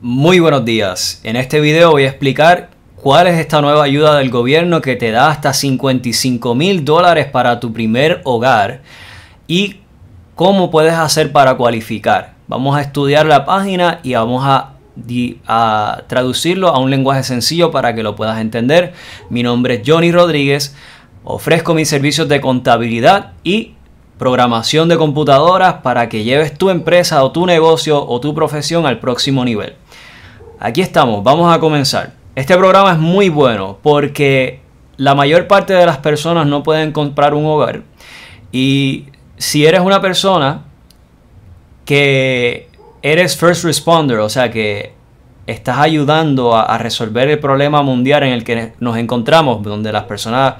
Muy buenos días. En este video voy a explicar cuál es esta nueva ayuda del gobierno que te da hasta 55 mil dólares para tu primer hogar y cómo puedes hacer para cualificar. Vamos a estudiar la página y vamos a, a traducirlo a un lenguaje sencillo para que lo puedas entender. Mi nombre es Johnny Rodríguez. Ofrezco mis servicios de contabilidad y programación de computadoras para que lleves tu empresa o tu negocio o tu profesión al próximo nivel aquí estamos, vamos a comenzar. Este programa es muy bueno porque la mayor parte de las personas no pueden comprar un hogar. Y si eres una persona que eres first responder, o sea que estás ayudando a, resolver el problema mundial en el que nos encontramos, donde las personas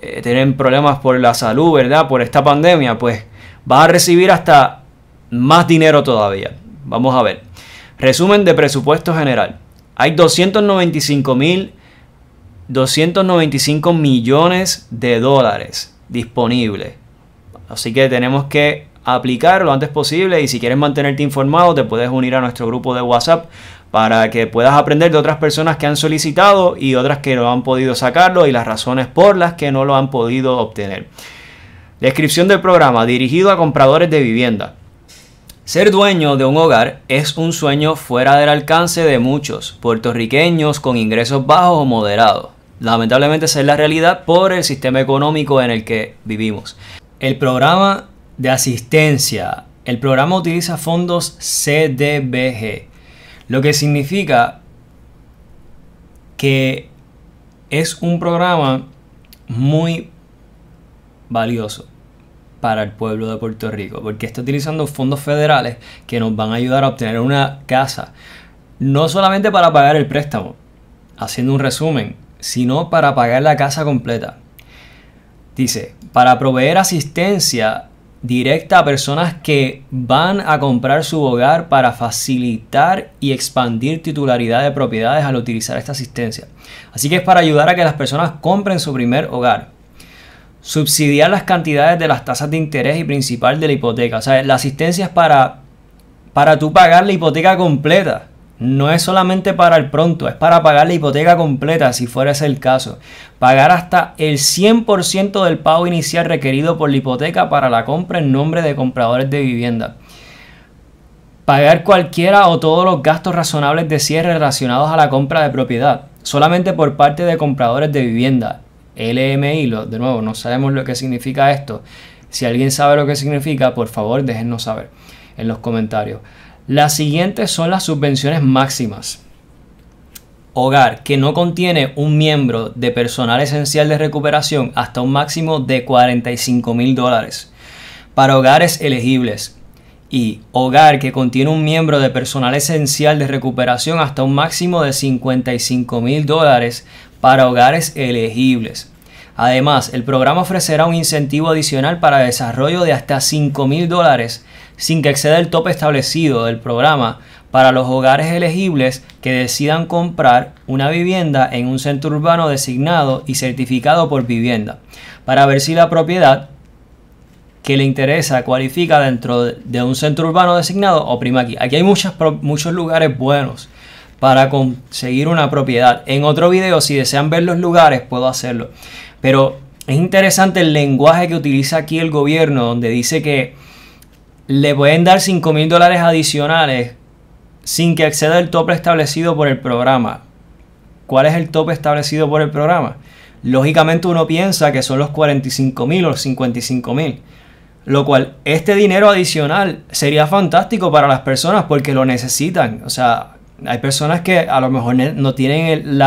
eh, tienen problemas por la salud, ¿verdad? Por esta pandemia, pues vas a recibir hasta más dinero todavía. Vamos a ver. Resumen de presupuesto general. Hay 295 mil 295 millones de dólares disponibles. Así que tenemos que aplicar lo antes posible y si quieres mantenerte informado te puedes unir a nuestro grupo de WhatsApp para que puedas aprender de otras personas que han solicitado y otras que no han podido sacarlo y las razones por las que no lo han podido obtener. Descripción del programa dirigido a compradores de vivienda. Ser dueño de un hogar es un sueño fuera del alcance de muchos puertorriqueños con ingresos bajos o moderados. Lamentablemente esa es la realidad por el sistema económico en el que vivimos. El programa de asistencia, el programa utiliza fondos CDBG, lo que significa que es un programa muy valioso para el pueblo de Puerto Rico, porque está utilizando fondos federales que nos van a ayudar a obtener una casa, no solamente para pagar el préstamo, haciendo un resumen, sino para pagar la casa completa. Dice, para proveer asistencia directa a personas que van a comprar su hogar para facilitar y expandir titularidad de propiedades al utilizar esta asistencia. Así que es para ayudar a que las personas compren su primer hogar subsidiar las cantidades de las tasas de interés y principal de la hipoteca. O sea, la asistencia es para, para tú pagar la hipoteca completa. No es solamente para el pronto, es para pagar la hipoteca completa, si fuera ese el caso. Pagar hasta el 100% del pago inicial requerido por la hipoteca para la compra en nombre de compradores de vivienda. Pagar cualquiera o todos los gastos razonables de cierre relacionados a la compra de propiedad, solamente por parte de compradores de vivienda LMI, de nuevo, no sabemos lo que significa esto. Si alguien sabe lo que significa, por favor déjenos saber en los comentarios. Las siguientes son las subvenciones máximas. Hogar que no contiene un miembro de personal esencial de recuperación hasta un máximo de 45 mil dólares para hogares elegibles. Y hogar que contiene un miembro de personal esencial de recuperación hasta un máximo de 55 mil dólares para hogares elegibles. Además, el programa ofrecerá un incentivo adicional para desarrollo de hasta $5,000 mil dólares, sin que exceda el tope establecido del programa para los hogares elegibles que decidan comprar una vivienda en un centro urbano designado y certificado por vivienda, para ver si la propiedad que le interesa cualifica dentro de un centro urbano designado o prima aquí. Aquí hay muchos lugares buenos para conseguir una propiedad. En otro video, si desean ver los lugares, puedo hacerlo. Pero es interesante el lenguaje que utiliza aquí el gobierno, donde dice que le pueden dar 5 mil dólares adicionales sin que exceda el tope establecido por el programa. ¿Cuál es el tope establecido por el programa? Lógicamente uno piensa que son los 45 mil o los 55 mil. Lo cual, este dinero adicional sería fantástico para las personas porque lo necesitan. O sea, hay personas que a lo mejor no tienen el,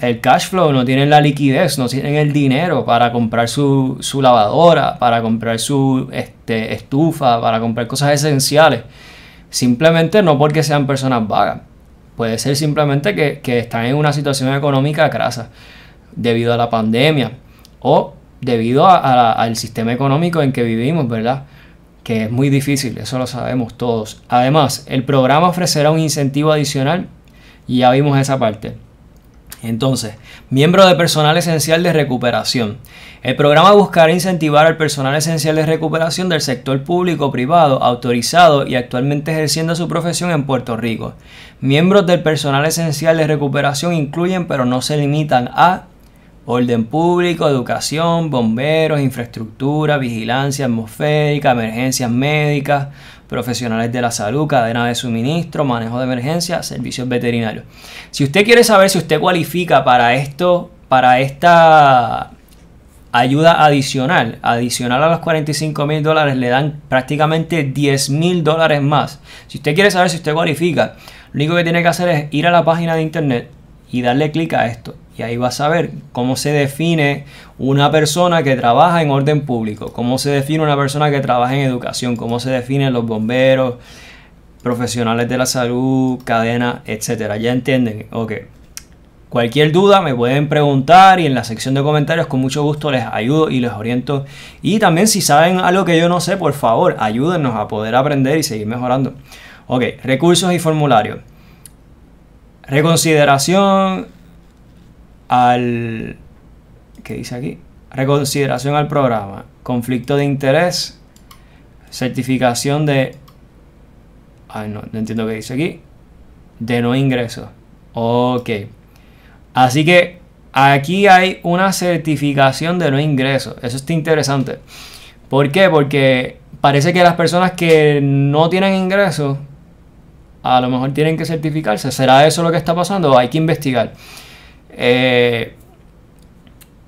el, cash flow, no tienen la liquidez, no tienen el dinero para comprar su, lavadora, para comprar su este, estufa, para comprar cosas esenciales. Simplemente no porque sean personas vagas. Puede ser simplemente que, están en una situación económica crasa debido a la pandemia o debido al sistema económico en que vivimos, ¿verdad? que es muy difícil, eso lo sabemos todos. Además, el programa ofrecerá un incentivo adicional y ya vimos esa parte. Entonces, miembro de personal esencial de recuperación. El programa buscará incentivar al personal esencial de recuperación del sector público, privado, autorizado y actualmente ejerciendo su profesión en Puerto Rico. Miembros del personal esencial de recuperación incluyen, pero no se limitan a orden público, educación, bomberos, infraestructura, vigilancia atmosférica, emergencias médicas, profesionales de la salud, cadena de suministro, manejo de emergencia, servicios veterinarios. Si usted quiere saber si usted cualifica para esto, para esta ayuda adicional, adicional a los 45 mil dólares, le dan prácticamente 10 mil dólares más. Si usted quiere saber si usted cualifica, lo único que tiene que hacer es ir a la página de internet y darle clic a esto. Y ahí vas a ver cómo se define una persona que trabaja en orden público, cómo se define una persona que trabaja en educación, cómo se definen los bomberos, profesionales de la salud, cadena, etcétera. Ya entienden, ok. Cualquier duda me pueden preguntar y en la sección de comentarios con mucho gusto les ayudo y les oriento. Y también si saben algo que yo no sé, por favor, ayúdennos a poder aprender y seguir mejorando. Ok, recursos y formularios. Reconsideración, al... ¿Qué dice aquí? Reconsideración al programa, conflicto de interés, certificación de... Ay, no, no entiendo qué dice aquí. De no ingreso. Ok. Así que aquí hay una certificación de no ingreso. Eso está interesante. ¿Por qué? Porque parece que las personas que no tienen ingreso a lo mejor tienen que certificarse. ¿Será eso lo que está pasando? Hay que investigar. Eh,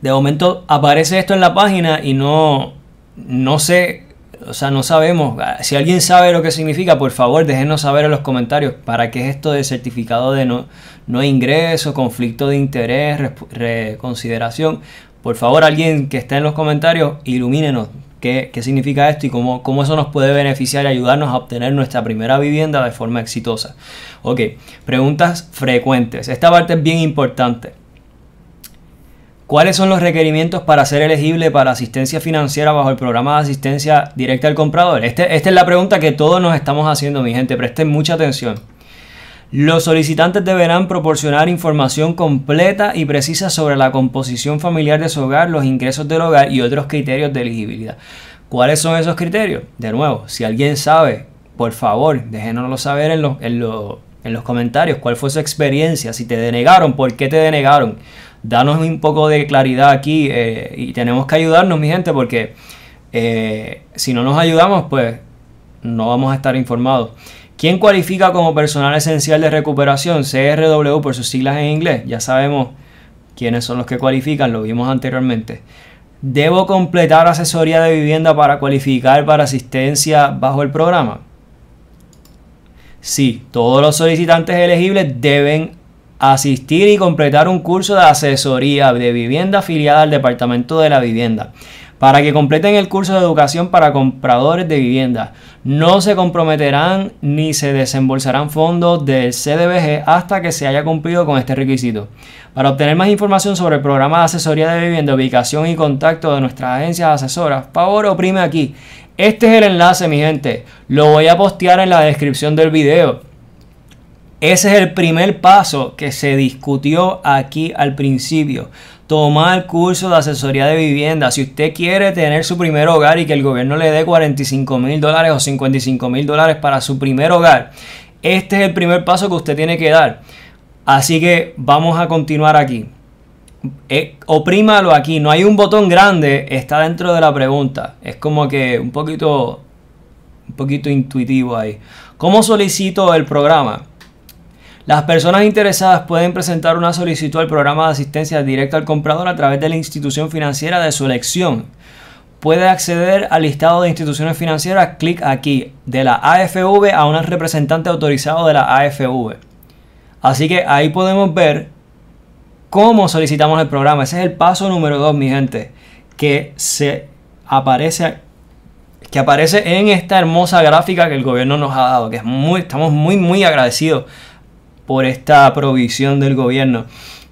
de momento aparece esto en la página y no, no sé, o sea, no sabemos. Ah, si alguien sabe lo que significa, por favor, déjenos saber en los comentarios para qué es esto de certificado de no, no ingreso, conflicto de interés, reconsideración. Por favor, alguien que esté en los comentarios, ilumínenos qué, significa esto y cómo, cómo, eso nos puede beneficiar y ayudarnos a obtener nuestra primera vivienda de forma exitosa. Ok, preguntas frecuentes. Esta parte es bien importante. ¿Cuáles son los requerimientos para ser elegible para asistencia financiera bajo el programa de asistencia directa al comprador? Este, esta es la pregunta que todos nos estamos haciendo, mi gente. Presten mucha atención. Los solicitantes deberán proporcionar información completa y precisa sobre la composición familiar de su hogar, los ingresos del hogar y otros criterios de elegibilidad. ¿Cuáles son esos criterios? De nuevo, si alguien sabe, por favor, déjenoslo saber en los comentarios. ¿Cuál fue su experiencia? Si te denegaron, ¿por qué te denegaron? danos un poco de claridad aquí eh, y tenemos que ayudarnos, mi gente, porque eh, si no nos ayudamos, pues no vamos a estar informados. ¿Quién cualifica como personal esencial de recuperación? CRW por sus siglas en inglés. Ya sabemos quiénes son los que cualifican, lo vimos anteriormente. ¿Debo completar asesoría de vivienda para cualificar para asistencia bajo el programa? Sí, todos los solicitantes elegibles deben asistir y completar un curso de asesoría de vivienda afiliada al Departamento de la Vivienda para que completen el curso de educación para compradores de vivienda. No se comprometerán ni se desembolsarán fondos del CDBG hasta que se haya cumplido con este requisito. Para obtener más información sobre el programa de asesoría de vivienda, ubicación y contacto de nuestras agencias asesoras, favor oprime aquí. Este es el enlace, mi gente. Lo voy a postear en la descripción del video. Ese es el primer paso que se discutió aquí al principio. Tomar curso de asesoría de vivienda. Si usted quiere tener su primer hogar y que el gobierno le dé 45 mil dólares o 55 mil dólares para su primer hogar, este es el primer paso que usted tiene que dar. Así que vamos a continuar aquí. Eh, oprímalo aquí, no hay un botón grande, está dentro de la pregunta. Es como que un poquito, un poquito intuitivo ahí. ¿Cómo solicito el programa? Las personas interesadas pueden presentar una solicitud al programa de asistencia directa al comprador a través de la institución financiera de su elección. Puede acceder al listado de instituciones financieras, clic aquí, de la AFV a un representante autorizado de la AFV. Así que ahí podemos ver cómo solicitamos el programa. Ese es el paso número 2, mi gente, que se aparece que aparece en esta hermosa gráfica que el gobierno nos ha dado, que muy, estamos muy, muy agradecidos por esta provisión del gobierno.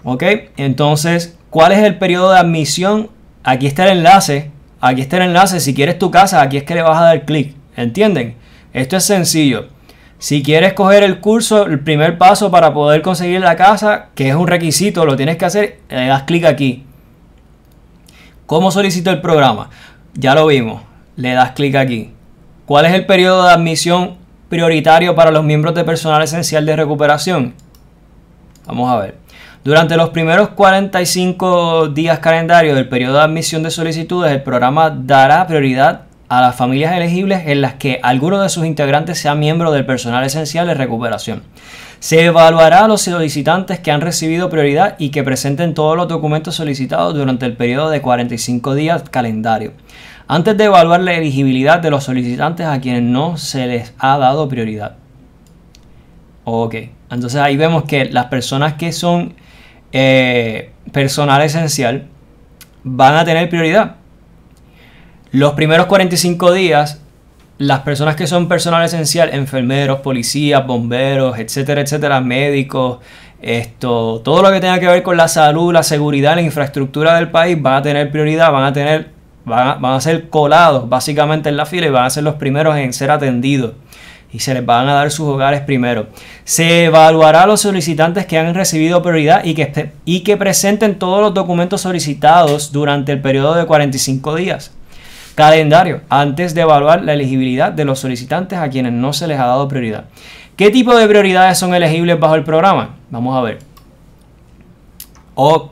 ¿Ok? Entonces, ¿cuál es el periodo de admisión? Aquí está el enlace. Aquí está el enlace. Si quieres tu casa, aquí es que le vas a dar clic. ¿Entienden? Esto es sencillo. Si quieres coger el curso, el primer paso para poder conseguir la casa, que es un requisito, lo tienes que hacer, le das clic aquí. ¿Cómo solicito el programa? Ya lo vimos. Le das clic aquí. ¿Cuál es el periodo de admisión prioritario para los miembros de personal esencial de recuperación? Vamos a ver. Durante los primeros 45 días calendario del periodo de admisión de solicitudes, el programa dará prioridad a las familias elegibles en las que alguno de sus integrantes sea miembro del personal esencial de recuperación. Se evaluará a los solicitantes que han recibido prioridad y que presenten todos los documentos solicitados durante el periodo de 45 días calendario antes de evaluar la elegibilidad de los solicitantes a quienes no se les ha dado prioridad. Ok, entonces ahí vemos que las personas que son eh, personal esencial van a tener prioridad. Los primeros 45 días, las personas que son personal esencial, enfermeros, policías, bomberos, etcétera, etcétera, médicos, esto, todo lo que tenga que ver con la salud, la seguridad, la infraestructura del país, van a tener prioridad, van a tener van a, ser colados básicamente en la fila y van a ser los primeros en ser atendidos y se les van a dar sus hogares primero. Se evaluará a los solicitantes que han recibido prioridad y que, y que presenten todos los documentos solicitados durante el periodo de 45 días. Calendario, antes de evaluar la elegibilidad de los solicitantes a quienes no se les ha dado prioridad. ¿Qué tipo de prioridades son elegibles bajo el programa? Vamos a ver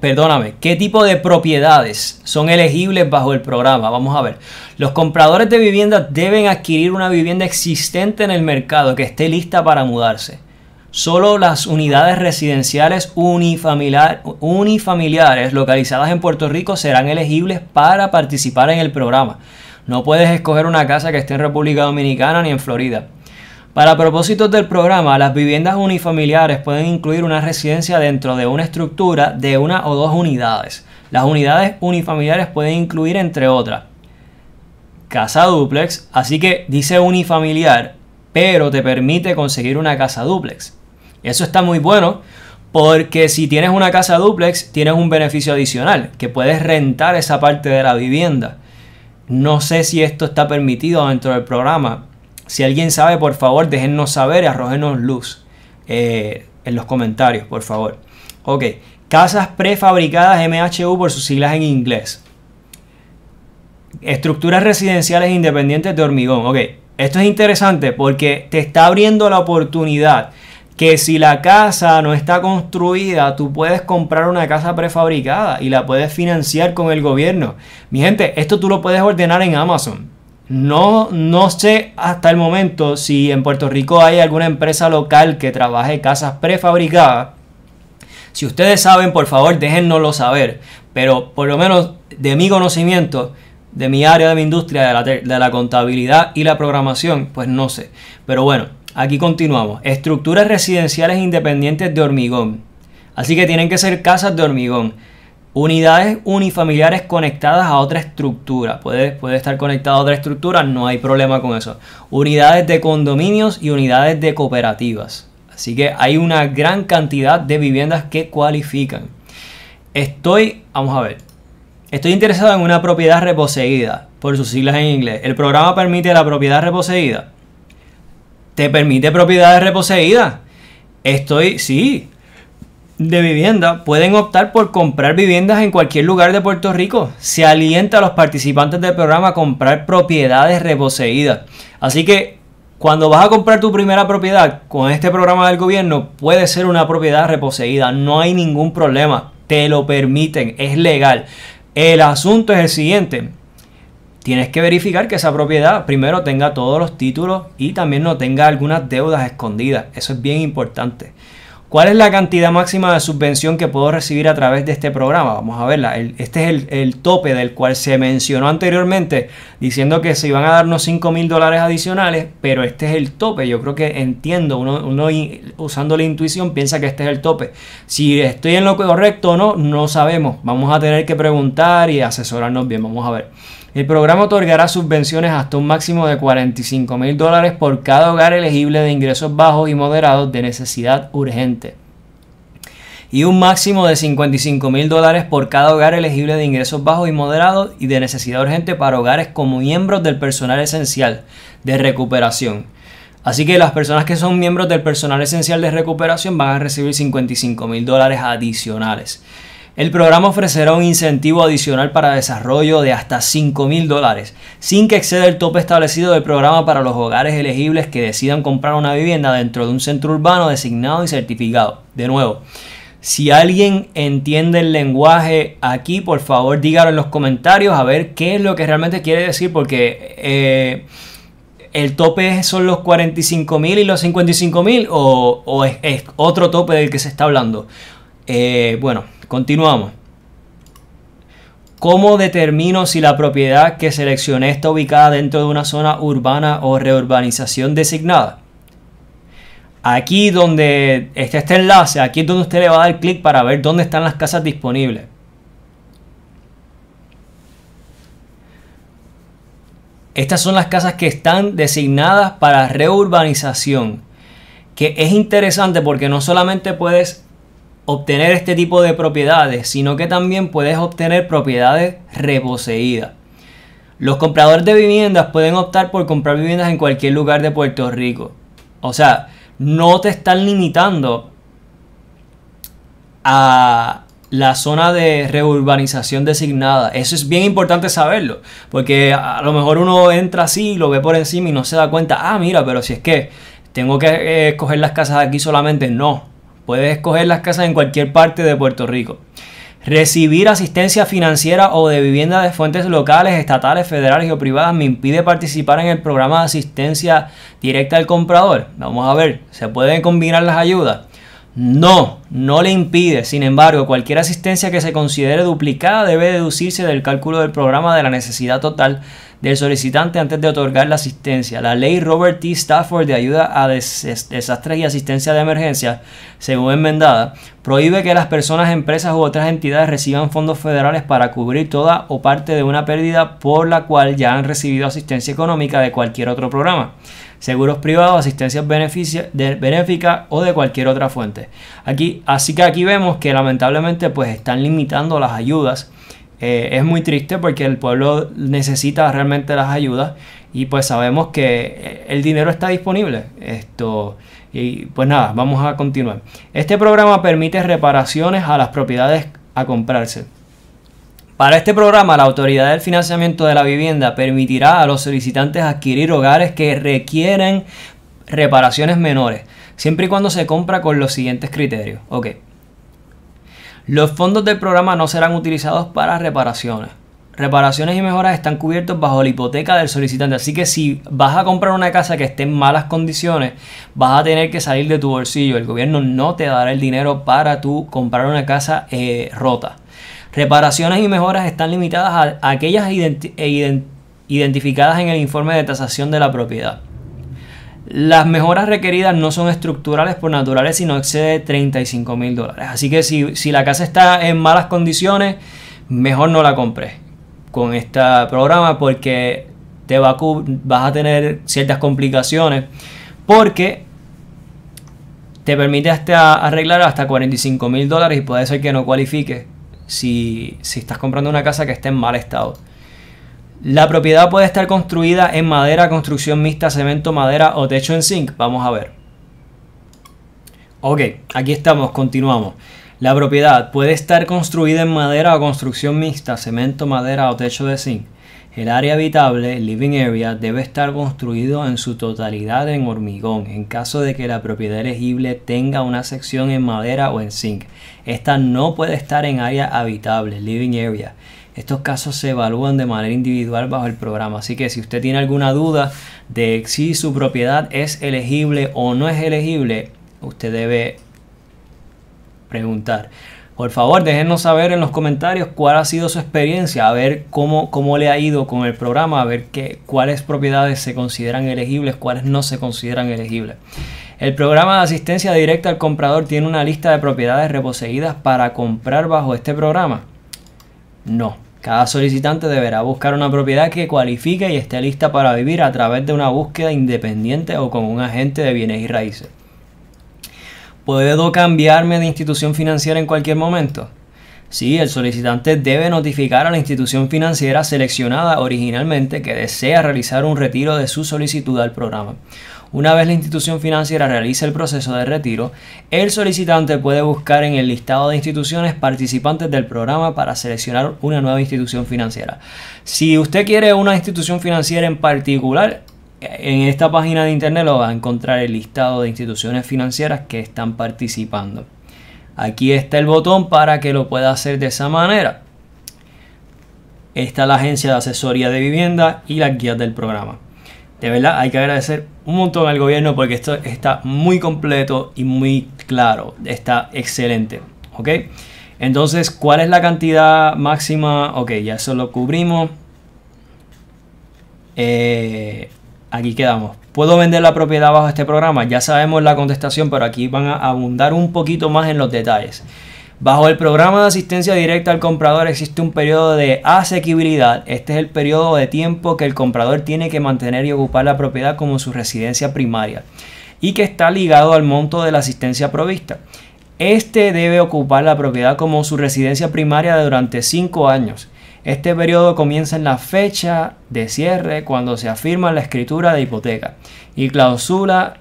perdóname, ¿qué tipo de propiedades son elegibles bajo el programa? Vamos a ver. Los compradores de vivienda deben adquirir una vivienda existente en el mercado que esté lista para mudarse. Solo las unidades residenciales unifamiliares localizadas en Puerto Rico serán elegibles para participar en el programa. No puedes escoger una casa que esté en República Dominicana ni en Florida. Para propósitos del programa, las viviendas unifamiliares pueden incluir una residencia dentro de una estructura de una o dos unidades. Las unidades unifamiliares pueden incluir, entre otras, casa duplex, así que dice unifamiliar, pero te permite conseguir una casa duplex. Eso está muy bueno porque si tienes una casa duplex, tienes un beneficio adicional, que puedes rentar esa parte de la vivienda. No sé si esto está permitido dentro del programa, si alguien sabe, por favor, déjennos saber y arrojenos luz eh, en los comentarios, por favor. Ok, casas prefabricadas MHU por sus siglas en inglés. Estructuras residenciales independientes de hormigón. Ok, esto es interesante porque te está abriendo la oportunidad que si la casa no está construida, tú puedes comprar una casa prefabricada y la puedes financiar con el gobierno. Mi gente, esto tú lo puedes ordenar en Amazon. No, no sé hasta el momento si en Puerto Rico hay alguna empresa local que trabaje casas prefabricadas. Si ustedes saben, por favor, déjennoslo saber. Pero por lo menos de mi conocimiento, de mi área, de mi industria, de la contabilidad y la programación, pues no sé. Pero bueno, aquí continuamos. Estructuras residenciales independientes de hormigón. Así que tienen que ser casas de hormigón. Unidades unifamiliares conectadas a otra estructura. Puede, puede estar conectado a otra estructura, no hay problema con eso. Unidades de condominios y unidades de cooperativas. Así que hay una gran cantidad de viviendas que cualifican. Estoy, vamos a ver, estoy interesado en una propiedad reposeída, por sus siglas en inglés. El programa permite la propiedad reposeída. ¿Te permite propiedades reposeídas? Estoy, sí, de vivienda pueden optar por comprar viviendas en cualquier lugar de Puerto Rico. Se alienta a los participantes del programa a comprar propiedades reposeídas. Así que cuando vas a comprar tu primera propiedad con este programa del gobierno, puede ser una propiedad reposeída. No hay ningún problema. Te lo permiten. Es legal. El asunto es el siguiente. Tienes que verificar que esa propiedad primero tenga todos los títulos y también no tenga algunas deudas escondidas. Eso es bien importante. ¿Cuál es la cantidad máxima de subvención que puedo recibir a través de este programa? Vamos a verla. este es el, tope del cual se mencionó anteriormente, diciendo que se iban a darnos 5 mil dólares adicionales, pero este es el tope. Yo creo que entiendo, uno usando la intuición piensa que este es el tope. Si estoy en lo correcto o no, no sabemos. Vamos a tener que preguntar y asesorarnos bien. Vamos a ver. El programa otorgará subvenciones hasta un máximo de $45,000 mil dólares por cada hogar elegible de ingresos bajos y moderados de necesidad urgente y un máximo de $55,000 mil dólares por cada hogar elegible de ingresos bajos y moderados y de necesidad urgente para hogares como miembros del personal esencial de recuperación. Así que las personas que son miembros del personal esencial de recuperación van a recibir $55,000 mil dólares adicionales. El programa ofrecerá un incentivo adicional para desarrollo de hasta 5.000 dólares, sin que exceda el tope establecido del programa para los hogares elegibles que decidan comprar una vivienda dentro de un centro urbano designado y certificado. De nuevo, si alguien entiende el lenguaje aquí, por favor dígalo en los comentarios a ver qué es lo que realmente quiere decir, porque eh, el tope son los 45.000 mil y los 55.000 mil, o, es, otro tope del que se está hablando. Eh, bueno. Continuamos. ¿Cómo determino si la propiedad que seleccioné está ubicada dentro de una zona urbana o reurbanización designada? Aquí donde está este enlace, aquí es donde usted le va a dar clic para ver dónde están las casas disponibles. Estas son las casas que están designadas para reurbanización, que es interesante porque no solamente puedes obtener este tipo de propiedades, sino que también puedes obtener propiedades reposeídas. Los compradores de viviendas pueden optar por comprar viviendas en cualquier lugar de Puerto Rico. O sea, no te están limitando a la zona de reurbanización designada. Eso es bien importante saberlo, porque a lo mejor uno entra así, lo ve por encima y no se da cuenta, ah, mira, pero si es que tengo que eh, escoger las casas de aquí solamente, no Puedes escoger las casas en cualquier parte de Puerto Rico. Recibir asistencia financiera o de vivienda de fuentes locales, estatales, federales o privadas me impide participar en el programa de asistencia directa al comprador. Vamos a ver, ¿se pueden combinar las ayudas? No, no le impide. Sin embargo, cualquier asistencia que se considere duplicada debe deducirse del cálculo del programa de la necesidad total del solicitante antes de otorgar la asistencia. La ley Robert T. Stafford de ayuda a desastres y asistencia de emergencia, según enmendada, prohíbe que las personas, empresas u otras entidades reciban fondos federales para cubrir toda o parte de una pérdida por la cual ya han recibido asistencia económica de cualquier otro programa seguros privados, asistencias benéfica o de cualquier otra fuente. Aquí, así que aquí vemos que lamentablemente pues están limitando las ayudas eh, es muy triste porque el pueblo necesita realmente las ayudas y pues sabemos que eh, el dinero está disponible. Esto y pues nada, vamos a continuar. Este programa permite reparaciones a las propiedades a comprarse. Para este programa, la Autoridad del Financiamiento de la Vivienda permitirá a los solicitantes adquirir hogares que requieren reparaciones menores, siempre y cuando se compra con los siguientes criterios. Ok. Los fondos del programa no serán utilizados para reparaciones. Reparaciones y mejoras están cubiertos bajo la hipoteca del solicitante, así que si vas a comprar una casa que esté en malas condiciones, vas a tener que salir de tu bolsillo. El gobierno no te dará el dinero para tú comprar una casa eh, rota. Reparaciones y mejoras están limitadas a aquellas e identificadas en el informe de tasación de la propiedad. Las mejoras requeridas no son estructurales por naturales, sino excede 35 mil dólares. Así que si, la casa está en malas condiciones, mejor no la compres con este programa porque te vas a tener ciertas complicaciones porque te permite hasta arreglar hasta 45 mil dólares y puede ser que no cualifique si, si estás comprando una casa que esté en mal estado. La propiedad puede estar construida en madera, construcción mixta, cemento, madera o techo en zinc. Vamos a ver. Ok, aquí estamos, continuamos. La propiedad puede estar construida en madera o construcción mixta, cemento, madera o techo de zinc. El área habitable, living area, debe estar construido en su totalidad en hormigón, en caso de que la propiedad elegible tenga una sección en madera o en zinc. Esta no puede estar en área habitable, living area. Estos casos se evalúan de manera individual bajo el programa, así que si usted tiene alguna duda de si su propiedad es elegible o no es elegible, usted debe preguntar. Por favor, déjenos saber en los comentarios cuál ha sido su experiencia, a ver cómo, cómo le ha ido con el programa, a ver qué, cuáles propiedades se consideran elegibles, cuáles no se consideran elegibles. El programa de asistencia directa al comprador tiene una lista de propiedades reposeídas para comprar bajo este programa. No. Cada solicitante deberá buscar una propiedad que cualifique y esté lista para vivir a través de una búsqueda independiente o con un agente de bienes y raíces. ¿Puedo cambiarme de institución financiera en cualquier momento? Sí, el solicitante debe notificar a la institución financiera seleccionada originalmente que desea realizar un retiro de su solicitud al programa. Una vez la institución financiera realice el proceso de retiro, el solicitante puede buscar en el listado de instituciones participantes del programa para seleccionar una nueva institución financiera. Si usted quiere una institución financiera en particular, en esta página de internet lo va a encontrar el listado de instituciones financieras que están participando. Aquí está el botón para que lo pueda hacer de esa manera. Está la agencia de asesoría de vivienda y la guía del programa de verdad hay que agradecer un montón al gobierno porque esto está muy completo y muy claro. Está excelente. ¿Ok? Entonces, ¿cuál es la cantidad máxima? Ok, ya eso lo cubrimos. Eh, aquí quedamos. ¿Puedo vender la propiedad bajo este programa? Ya sabemos la contestación, pero aquí van a abundar un poquito más en los detalles. Bajo el programa de asistencia directa al comprador existe un periodo de asequibilidad. Este es el periodo de tiempo que el comprador tiene que mantener y ocupar la propiedad como su residencia primaria y que está ligado al monto de la asistencia provista. Este debe ocupar la propiedad como su residencia primaria durante 5 años. Este periodo comienza en la fecha de cierre cuando se afirma la escritura de hipoteca y, y cláusulas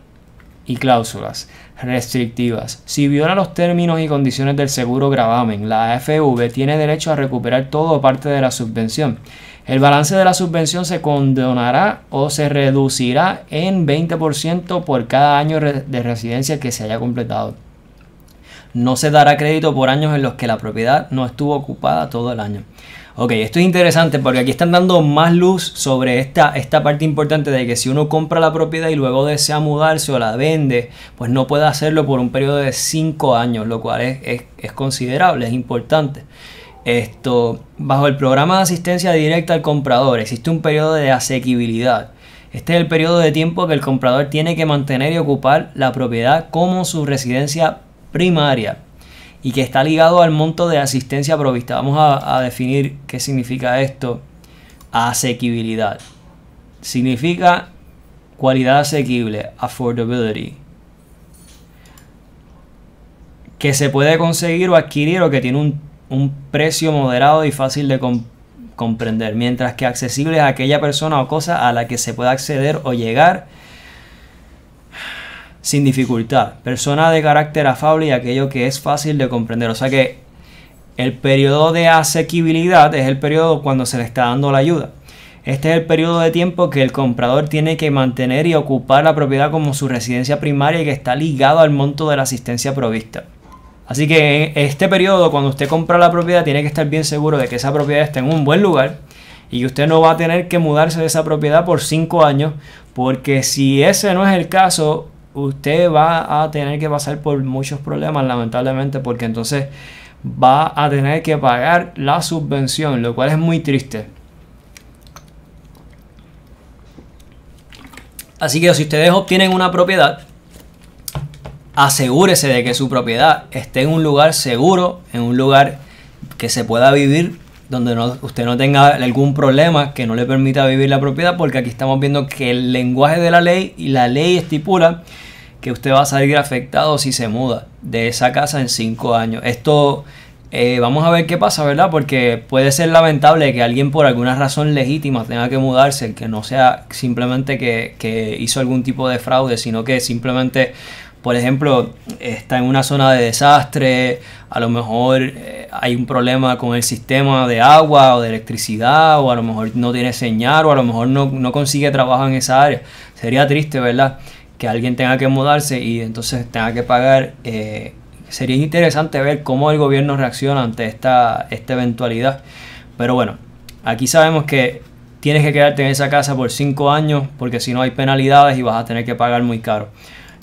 restrictivas. Si viola los términos y condiciones del seguro gravamen, la AFV tiene derecho a recuperar todo o parte de la subvención. El balance de la subvención se condonará o se reducirá en 20% por cada año de residencia que se haya completado. No se dará crédito por años en los que la propiedad no estuvo ocupada todo el año. Ok, esto es interesante porque aquí están dando más luz sobre esta, parte importante de que si uno compra la propiedad y luego desea mudarse o la vende, pues no puede hacerlo por un periodo de 5 años, lo cual es considerable, es importante. Esto, bajo el programa de asistencia directa al comprador, existe un periodo de asequibilidad. Este es el periodo de tiempo que el comprador tiene que mantener y ocupar la propiedad como su residencia primaria y que está ligado al monto de asistencia provista. Vamos a, definir qué significa esto. Asequibilidad. Significa cualidad asequible, affordability. Que se puede conseguir o adquirir o que tiene un, precio moderado y fácil de comprender. Mientras que accesible es aquella persona o cosa a la que se pueda acceder o llegar sin dificultad, persona de carácter afable y aquello que es fácil de comprender. O sea que el periodo de asequibilidad es el periodo cuando se le está dando la ayuda. Este es el periodo de tiempo que el comprador tiene que mantener y ocupar la propiedad como su residencia primaria y que está ligado al monto de la asistencia provista. Así que este periodo, cuando usted compra la propiedad, tiene que estar bien seguro de que esa propiedad está en un buen lugar y que usted no va a tener que mudarse de esa propiedad por 5 años, porque si ese no es el caso, usted va a tener que pasar por muchos problemas, lamentablemente, porque entonces va a tener que pagar la subvención, lo cual es muy triste. Así que si ustedes obtienen una propiedad, asegúrese de que su propiedad esté en un lugar seguro, en un lugar que se pueda vivir donde usted no tenga algún problema que no le permita vivir la propiedad, porque aquí estamos viendo que el lenguaje de la ley y la ley estipula que usted va a salir afectado si se muda de esa casa en cinco años. Esto eh, vamos a ver qué pasa, ¿verdad? Porque puede ser lamentable que alguien por alguna razón legítima tenga que mudarse, que no sea simplemente que, que hizo algún tipo de fraude, sino que simplemente por ejemplo, está en una zona de desastre, a lo mejor eh, hay un problema con el sistema de agua o de electricidad, o a lo mejor no tiene señal, o a lo mejor no, consigue trabajo en esa área. Sería triste, ¿verdad? Que alguien tenga que mudarse y entonces tenga que pagar. Eh, sería interesante ver cómo el gobierno reacciona ante esta, esta eventualidad. Pero bueno, aquí sabemos que tienes que quedarte en esa casa por 5 años porque si no hay penalidades y vas a tener que pagar muy caro.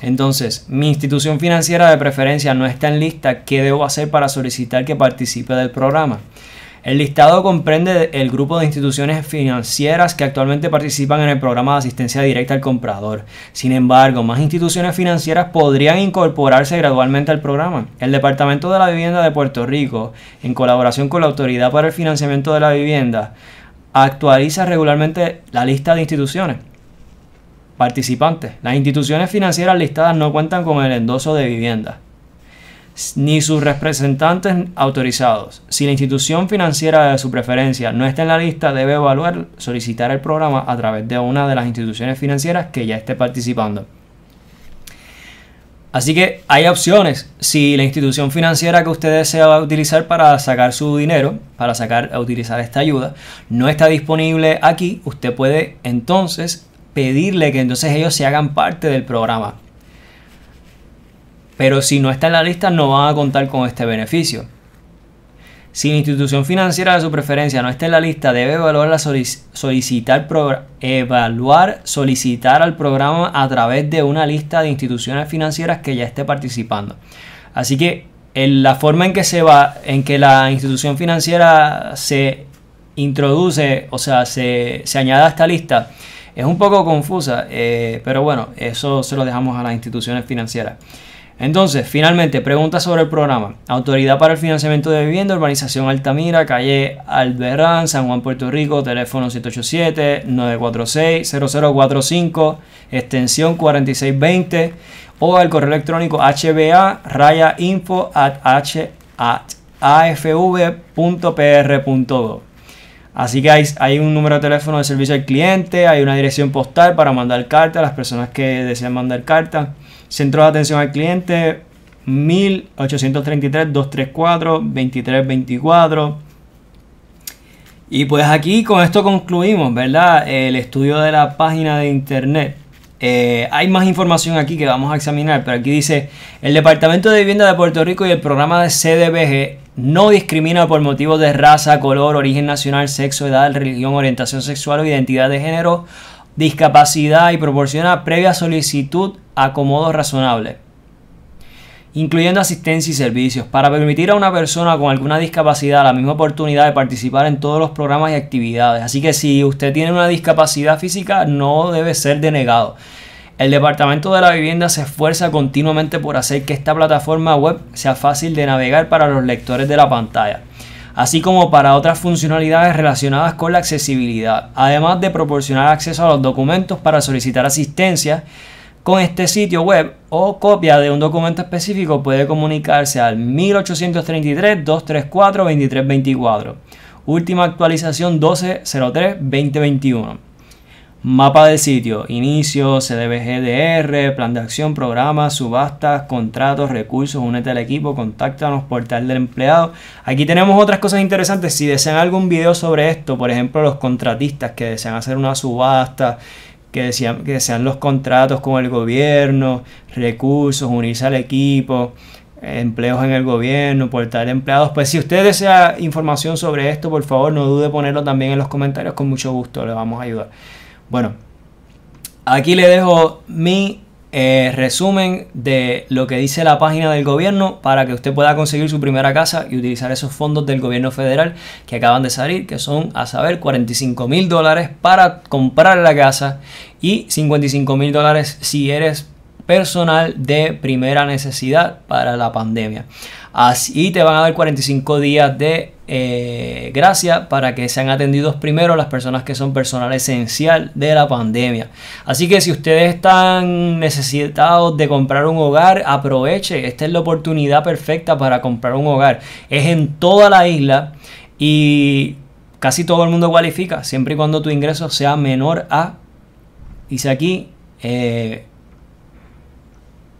Entonces, mi institución financiera de preferencia no está en lista. ¿Qué debo hacer para solicitar que participe del programa? El listado comprende el grupo de instituciones financieras que actualmente participan en el programa de asistencia directa al comprador. Sin embargo, más instituciones financieras podrían incorporarse gradualmente al programa. El Departamento de la Vivienda de Puerto Rico, en colaboración con la Autoridad para el Financiamiento de la Vivienda, actualiza regularmente la lista de instituciones. Participantes. Las instituciones financieras listadas no cuentan con el endoso de vivienda, ni sus representantes autorizados. Si la institución financiera de su preferencia no está en la lista, debe evaluar solicitar el programa a través de una de las instituciones financieras que ya esté participando. Así que hay opciones. Si la institución financiera que usted desea utilizar para sacar su dinero, para sacar a utilizar esta ayuda, no está disponible aquí, usted puede entonces pedirle que entonces ellos se hagan parte del programa. Pero si no está en la lista no van a contar con este beneficio. Si la institución financiera de su preferencia no está en la lista, debe evaluar, solicitar, evaluar, solicitar al programa a través de una lista de instituciones financieras que ya esté participando. Así que en la forma en que se va, en que la institución financiera se introduce, o sea, se, se añade a esta lista, es un poco confusa, eh, pero bueno, eso se lo dejamos a las instituciones financieras. Entonces, finalmente, pregunta sobre el programa. Autoridad para el financiamiento de vivienda, urbanización Altamira, calle Alberán, San Juan, Puerto Rico, teléfono 787-946-0045, extensión 4620 o el correo electrónico hba raya info at, Así que hay, un número de teléfono de servicio al cliente, hay una dirección postal para mandar cartas a las personas que desean mandar cartas. Centro de atención al cliente 1833-234-2324. Y pues aquí con esto concluimos, ¿verdad? El estudio de la página de internet. Eh, hay más información aquí que vamos a examinar, pero aquí dice, el Departamento de Vivienda de Puerto Rico y el programa de CDBG no discrimina por motivos de raza, color, origen nacional, sexo, edad, religión, orientación sexual o identidad de género, discapacidad y proporciona previa solicitud acomodo razonable incluyendo asistencia y servicios, para permitir a una persona con alguna discapacidad la misma oportunidad de participar en todos los programas y actividades. Así que si usted tiene una discapacidad física, no debe ser denegado. El Departamento de la Vivienda se esfuerza continuamente por hacer que esta plataforma web sea fácil de navegar para los lectores de la pantalla, así como para otras funcionalidades relacionadas con la accesibilidad, además de proporcionar acceso a los documentos para solicitar asistencia con este sitio web o copia de un documento específico puede comunicarse al 1833-234-2324. Última actualización 1203-2021. Mapa del sitio, inicio, CDBGDR, plan de acción, programas, subastas, contratos, recursos, únete al equipo, contáctanos, portal del empleado. Aquí tenemos otras cosas interesantes. Si desean algún video sobre esto, por ejemplo, los contratistas que desean hacer una subasta, que, decían, que sean los contratos con el gobierno, recursos, unirse al equipo, empleos en el gobierno, portar empleados. Pues si usted desea información sobre esto, por favor no dude ponerlo también en los comentarios, con mucho gusto le vamos a ayudar. Bueno, aquí le dejo mi eh, resumen de lo que dice la página del gobierno para que usted pueda conseguir su primera casa y utilizar esos fondos del gobierno federal que acaban de salir, que son a saber 45 mil dólares para comprar la casa y 55 mil dólares si eres personal de primera necesidad para la pandemia. Así te van a dar 45 días de eh, gracia para que sean atendidos primero las personas que son personal esencial de la pandemia. Así que si ustedes están necesitados de comprar un hogar, aproveche. Esta es la oportunidad perfecta para comprar un hogar. Es en toda la isla y casi todo el mundo cualifica, siempre y cuando tu ingreso sea menor a, dice aquí, eh,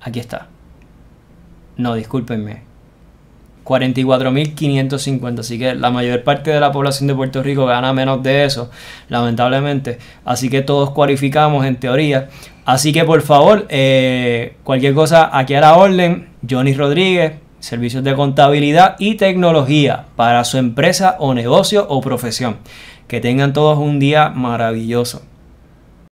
Aquí está. No, discúlpenme. 44.550, así que la mayor parte de la población de Puerto Rico gana menos de eso, lamentablemente. Así que todos cualificamos en teoría. Así que por favor, eh, cualquier cosa aquí a la orden, Johnny Rodríguez, servicios de contabilidad y tecnología para su empresa o negocio o profesión. Que tengan todos un día maravilloso.